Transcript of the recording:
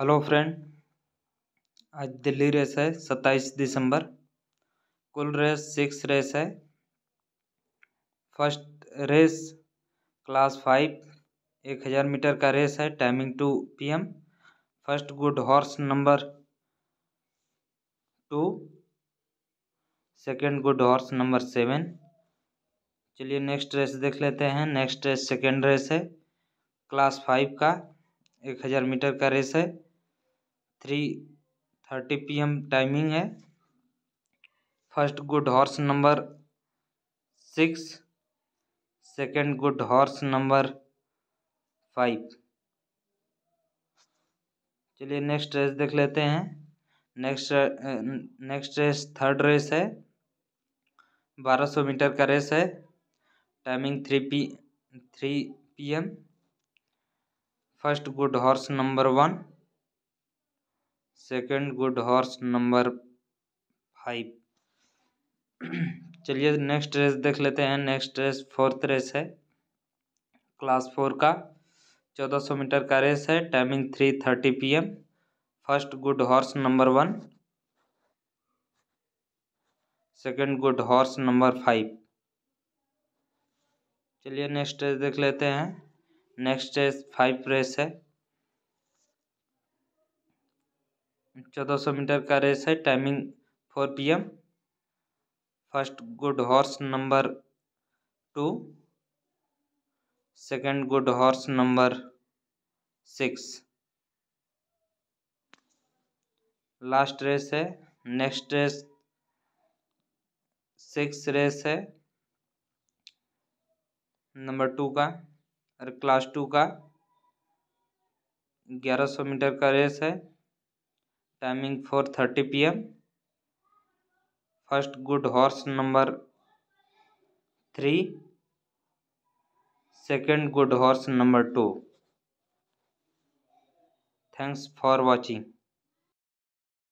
hello friend आज Delhi race है सत्ताईस दिसंबर कुल रेस सिक्स रेस है फर्स्ट रेस क्लास फाइव एक हज़ार मीटर का रेस है timing two PM first good horse number two second good horse number seven चलिए नेक्स्ट रेस देख लेते हैं नेक्स्ट रेस सेकंड रेस है क्लास फाइव का एक हज़ार मीटर का रेस है three thirty P M timing है first good horse number six second good horse number five चलिए नेक्स्ट रेस देख लेते हैं next next race third race है बारह सौ मीटर का रेस है timing three P three P M first good horse number one second good horse number five चलिए नेक्स्ट रेस देख लेते हैं नेक्स्ट रेस फोर्थ रेस है क्लास फोर का चौदह सौ मीटर का रेस है timing three thirty P M first good horse number one second good horse number five चलिए नेक्स्ट रेस देख लेते हैं नेक्स्ट रेस फाइव रेस है चौदह सौ मीटर का रेस है timing four P M first good horse number two second good horse number six last race है नेक्स्ट रेस सिक्स रेस है नंबर टू का और क्लास टू का ग्यारह सौ मीटर का रेस है timing four thirty P M first good horse number three second good horse number two thanks for watching